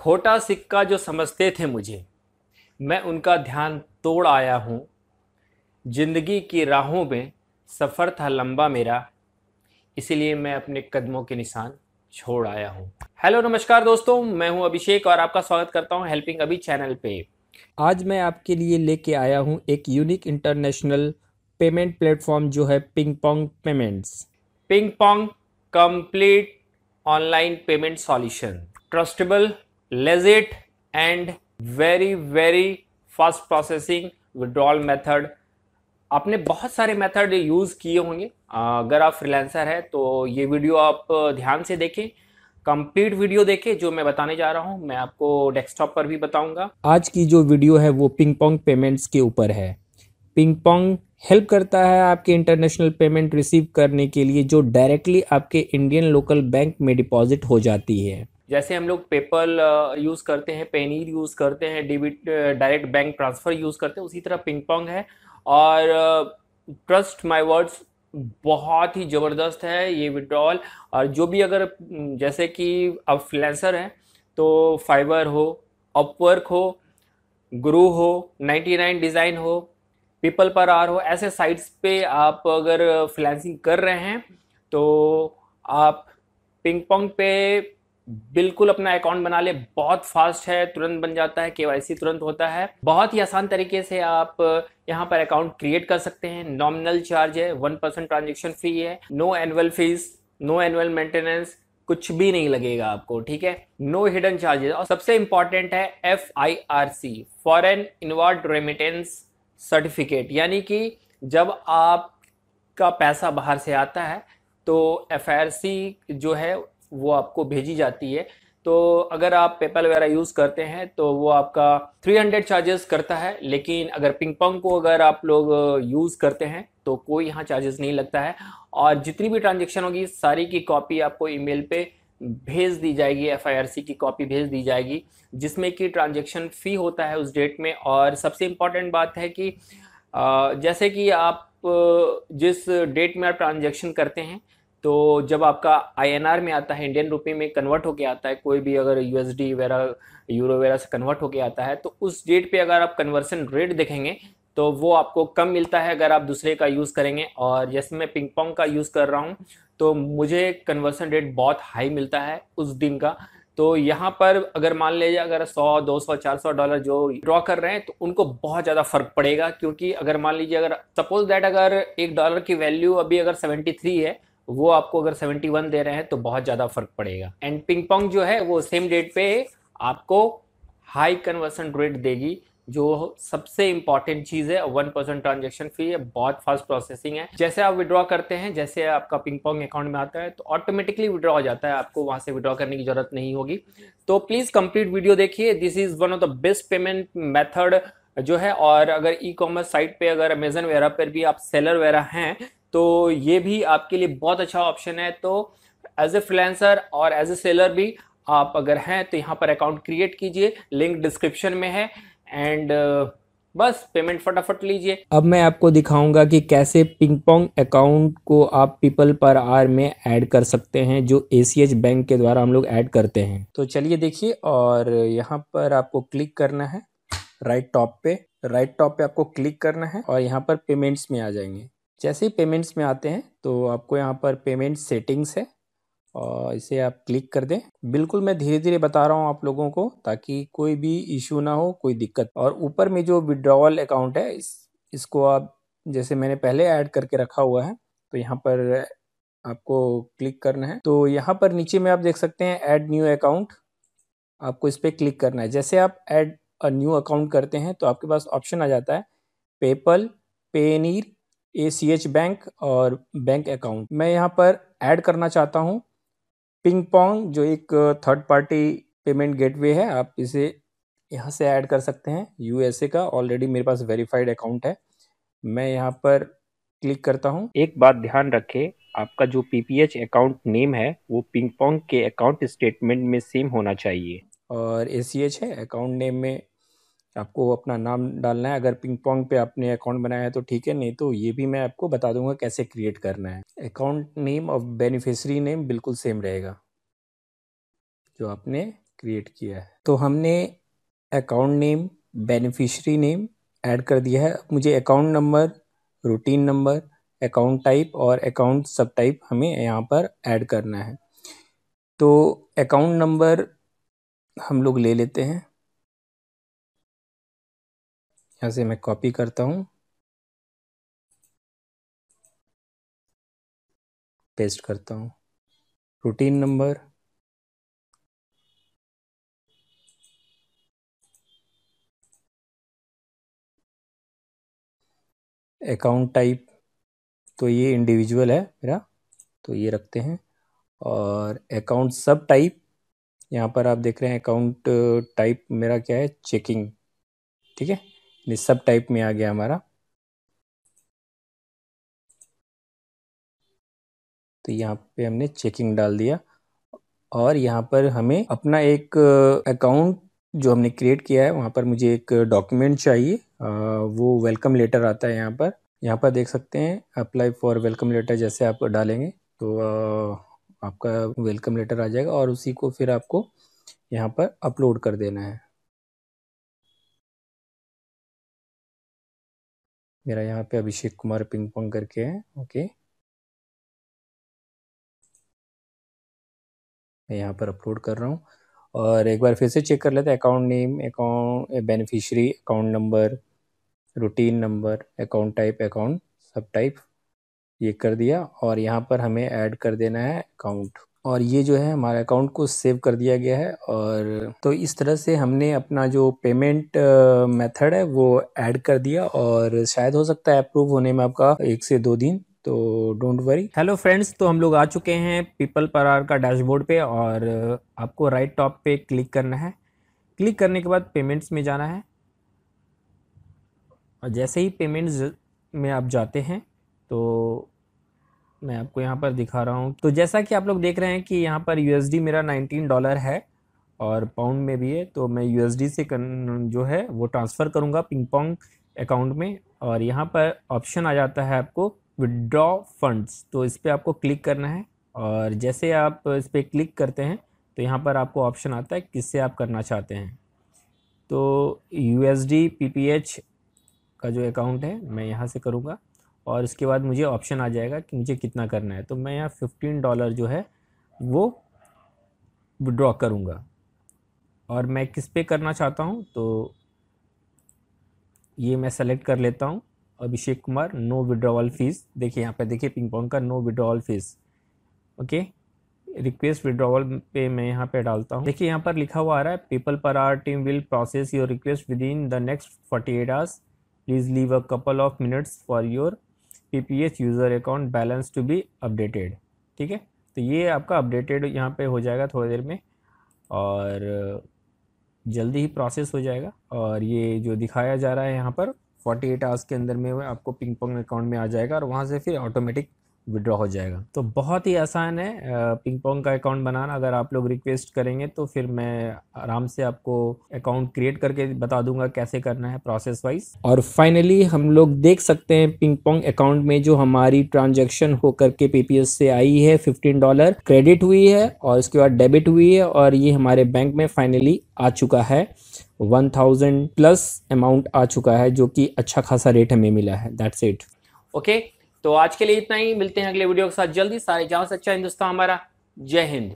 खोटा सिक्का जो समझते थे मुझे मैं उनका ध्यान तोड़ आया हूँ जिंदगी की राहों में सफ़र था लंबा मेरा इसीलिए मैं अपने कदमों के निशान छोड़ आया हूँ हेलो नमस्कार दोस्तों मैं हूँ अभिषेक और आपका स्वागत करता हूँ हेल्पिंग अभी चैनल पे आज मैं आपके लिए लेके आया हूँ एक यूनिक इंटरनेशनल पेमेंट प्लेटफॉर्म जो है PingPong payments PingPong complete online payment solution trustable legit and very very fast processing withdrawal method आपने बहुत सारे मेथड यूज़ किए होंगे अगर आप फ्रीलांसर है तो ये वीडियो आप ध्यान से देखें कंप्लीट वीडियो देखें जो मैं बताने जा रहा हूँ मैं आपको डेस्कटॉप पर भी बताऊंगा आज की जो वीडियो है वो पिंग पोंग पेमेंट्स के ऊपर है पिंग पोंग हेल्प करता है आपके इंटरनेशनल पेमेंट रिसीव करने के लिए जो डायरेक्टली आपके इंडियन लोकल बैंक में डिपॉजिट हो जाती है जैसे हम लोग पेपल यूज़ करते हैं पेनीर यूज़ करते हैं debit direct bank transfer use करते हैं उसी तरह पिंग पोंग है और ट्रस्ट माई वर्ड्स बहुत ही ज़बरदस्त है ये विड्रॉल और जो भी अगर जैसे कि अब फ्लैंसर हैं तो फाइबर हो अपवर्क हो ग्रू हो 99 डिज़ाइन हो पीपल पर आर हो ऐसे साइट्स पे आप अगर फ्लैंसिंग कर रहे हैं तो आप पिंग पोंग पे बिल्कुल अपना अकाउंट बना ले बहुत फास्ट है तुरंत बन जाता है केवाईसी तुरंत होता है बहुत ही आसान तरीके से आप यहाँ पर अकाउंट क्रिएट कर सकते हैं नॉमिनल चार्ज है वन परसेंट ट्रांजेक्शन फी है no annual fees no annual maintenance कुछ भी नहीं लगेगा आपको ठीक है नो हिडन चार्जेस और सबसे इंपॉर्टेंट है F I R C foreign inward remittance certificate यानी कि जब आपका पैसा बाहर से आता है तो एफ आई आर सी जो है वो आपको भेजी जाती है तो अगर आप पेपल वगैरह यूज़ करते हैं तो वो आपका 300 चार्जेस करता है लेकिन अगर पिंग पॉन्ग को अगर आप लोग यूज़ करते हैं तो कोई यहाँ चार्जेस नहीं लगता है और जितनी भी ट्रांजेक्शन होगी सारी की कॉपी आपको ईमेल पे भेज दी जाएगी एफ की कॉपी भेज दी जाएगी जिसमें कि ट्रांजेक्शन फ़ी होता है उस डेट में और सबसे इम्पॉर्टेंट बात है कि जैसे कि आप जिस डेट में आप ट्रांजेक्शन करते हैं तो जब आपका आईएनआर में आता है इंडियन रुपये में कन्वर्ट होके आता है कोई भी अगर यूएसडी वगैरह यूरो वगैरह से कन्वर्ट होके आता है तो उस डेट पे अगर आप कन्वर्सन रेट देखेंगे तो वो आपको कम मिलता है अगर आप दूसरे का यूज़ करेंगे और जैसे मैं पिंग पोंग का यूज़ कर रहा हूँ तो मुझे कन्वर्सन रेट बहुत हाई मिलता है उस दिन का तो यहाँ पर अगर मान लीजिए अगर 100, 200, 400 डॉलर जो ड्रॉ कर रहे हैं तो उनको बहुत ज़्यादा फर्क पड़ेगा क्योंकि अगर मान लीजिए अगर सपोज दैट अगर एक डॉलर की वैल्यू अभी अगर 73 है वो आपको अगर 71 दे रहे हैं तो बहुत ज़्यादा फर्क पड़ेगा एंड पिंग पोंग जो है वो सेम डेट पे आपको हाई कन्वर्सन रेट देगी जो सबसे इंपॉर्टेंट चीज़ है वन परसेंट ट्रांजेक्शन फी है बहुत फास्ट प्रोसेसिंग है जैसे आप विड्रॉ करते हैं जैसे आपका पिंग पोंग अकाउंट में आता है तो ऑटोमेटिकली विड्रॉ हो जाता है आपको वहां से विड्रॉ करने की जरूरत नहीं होगी तो प्लीज़ कंप्लीट वीडियो देखिए this is one of the best payment method जो है और अगर ई कॉमर्स साइट पे अगर अमेजन वगैरह पर भी आप सेलर वगैरह हैं तो ये भी आपके लिए बहुत अच्छा ऑप्शन है तो एज ए फ्रीलांसर और एज ए सेलर भी आप अगर हैं तो यहाँ पर अकाउंट क्रिएट कीजिए लिंक डिस्क्रिप्शन में है एंड uh, बस पेमेंट फटाफट लीजिए अब मैं आपको दिखाऊंगा कि कैसे पिंग पोंग अकाउंट को आप पीपल पर आर में ऐड कर सकते हैं जो ए बैंक के द्वारा हम लोग ऐड करते हैं तो चलिए देखिए और यहाँ पर आपको क्लिक करना है राइट टॉप पे राइट टॉप पे आपको क्लिक करना है और यहाँ पर पेमेंट्स में आ जाएंगे जैसे ही पेमेंट्स में आते हैं तो आपको यहाँ पर पेमेंट सेटिंग्स है और इसे आप क्लिक कर दें बिल्कुल मैं धीरे धीरे बता रहा हूँ आप लोगों को ताकि कोई भी इशू ना हो कोई दिक्कत और ऊपर में जो विड्रॉवल अकाउंट है इस इसको आप जैसे मैंने पहले ऐड करके रखा हुआ है तो यहाँ पर आपको क्लिक करना है तो यहाँ पर नीचे में आप देख सकते हैं ऐड न्यू अकाउंट आपको इस पर क्लिक करना है जैसे आप ऐड न्यू अकाउंट करते हैं तो आपके पास ऑप्शन आ जाता है PayPal Payoneer A C H bank और बैंक अकाउंट मैं यहाँ पर ऐड करना चाहता हूँ पिंग पोंग जो एक थर्ड पार्टी पेमेंट गेटवे है आप इसे यहाँ से ऐड कर सकते हैं यूएसए का ऑलरेडी मेरे पास वेरीफाइड अकाउंट है मैं यहाँ पर क्लिक करता हूँ एक बात ध्यान रखें आपका जो पीपीएच अकाउंट नेम है वो पिंग पोंग के अकाउंट स्टेटमेंट में सेम होना चाहिए और ए सी एच है अकाउंट नेम में आपको अपना नाम डालना है अगर पिंग पोंग पे आपने अकाउंट बनाया है तो ठीक है नहीं तो ये भी मैं आपको बता दूंगा कैसे क्रिएट करना है अकाउंट नेम और बेनिफिशरी नेम बिल्कुल सेम रहेगा जो आपने क्रिएट किया है तो हमने account name beneficiary name add कर दिया है मुझे account number routine number account type और अकाउंट सब टाइप हमें यहाँ पर ऐड करना है तो अकाउंट नंबर हम लोग ले लेते हैं यहाँ से मैं कॉपी करता हूँ पेस्ट करता हूँ रूटीन नंबर अकाउंट टाइप तो ये इंडिविजुअल है मेरा तो ये रखते हैं और अकाउंट सब टाइप यहाँ पर आप देख रहे हैं अकाउंट टाइप मेरा क्या है चेकिंग ठीक है सब टाइप में आ गया हमारा तो यहाँ पे हमने चेकिंग डाल दिया और यहाँ पर हमें अपना एक अकाउंट जो हमने क्रिएट किया है वहाँ पर मुझे एक डॉक्यूमेंट चाहिए आ, वो वेलकम लेटर आता है यहाँ पर यहाँ पर देख सकते हैं अप्लाई फॉर वेलकम लेटर जैसे आप डालेंगे तो आ, आपका वेलकम लेटर आ जाएगा और उसी को फिर आपको यहाँ पर अपलोड कर देना है मेरा यहाँ पे अभिषेक कुमार पिंग पोंग करके है ओके मैं यहाँ पर अपलोड कर रहा हूँ और एक बार फिर से चेक कर लेते account name account beneficiary account number routine number account type account sub type ये कर दिया और यहाँ पर हमें ऐड कर देना है अकाउंट और ये जो है हमारे अकाउंट को सेव कर दिया गया है और तो इस तरह से हमने अपना जो पेमेंट मेथड है वो ऐड कर दिया और शायद हो सकता है अप्रूव होने में आपका एक से दो दिन तो डोंट वरी हेलो फ्रेंड्स तो हम लोग आ चुके हैं पीपल पर आर का डैशबोर्ड पे और आपको राइट टॉप पे क्लिक करना है क्लिक करने के बाद पेमेंट्स में जाना है और जैसे ही पेमेंट्स में आप जाते हैं तो मैं आपको यहाँ पर दिखा रहा हूँ तो जैसा कि आप लोग देख रहे हैं कि यहाँ पर यू मेरा नाइनटीन डॉलर है और पाउंड में भी है तो मैं यू से जो है वो ट्रांसफ़र करूँगा पिंग पोंग अकाउंट में और यहाँ पर ऑप्शन आ जाता है आपको विदड्रॉ फंड्स तो इस पर आपको क्लिक करना है और जैसे आप इस पर क्लिक करते हैं तो यहाँ पर आपको ऑप्शन आता है किससे आप करना चाहते हैं तो यू एस का जो अकाउंट है मैं यहाँ से करूँगा और इसके बाद मुझे ऑप्शन आ जाएगा कि मुझे कितना करना है तो मैं यहाँ फिफ्टीन डॉलर जो है वो विड्रॉ करूँगा और मैं किस पे करना चाहता हूँ तो ये मैं सेलेक्ट कर लेता हूँ Abhishek Kumar no withdrawal fees देखिए यहाँ पे देखिए पिंग पॉन्ग का no withdrawal fees okay request withdrawal पे मैं यहाँ पे डालता हूँ देखिए यहाँ पर लिखा हुआ आ रहा है पीपल पर our team will process your request within the next forty eight hours please leave a couple of minutes for your PPH user account balance to be updated ठीक है तो ये आपका अपडेटेड यहाँ पे हो जाएगा थोड़ी देर में और जल्दी ही प्रोसेस हो जाएगा और ये जो दिखाया जा रहा है यहाँ पर 48 आवर्स के अंदर में आपको पिंग पोंग अकाउंट में आ जाएगा और वहाँ से फिर ऑटोमेटिक विड्रॉ हो जाएगा तो बहुत ही आसान है पिंग पोंग का अकाउंट बनाना अगर आप लोग रिक्वेस्ट करेंगे तो फिर मैं आराम से आपको अकाउंट क्रिएट करके बता दूंगा कैसे करना है प्रोसेस वाइज और फाइनली हम लोग देख सकते हैं पिंग पोंग अकाउंट में जो हमारी ट्रांजेक्शन होकर के पीपीएस से आई है फिफ्टीन डॉलर क्रेडिट हुई है और उसके बाद डेबिट हुई है और ये हमारे बैंक में फाइनली आ चुका है वन थाउजेंड प्लस अमाउंट आ चुका है जो कि अच्छा खासा रेट हमें मिला है दैट्स इट ओके तो आज के लिए इतना ही मिलते हैं अगले वीडियो के साथ जल्दी सारे जहाँ से अच्छा हिंदुस्तान हमारा जय हिंद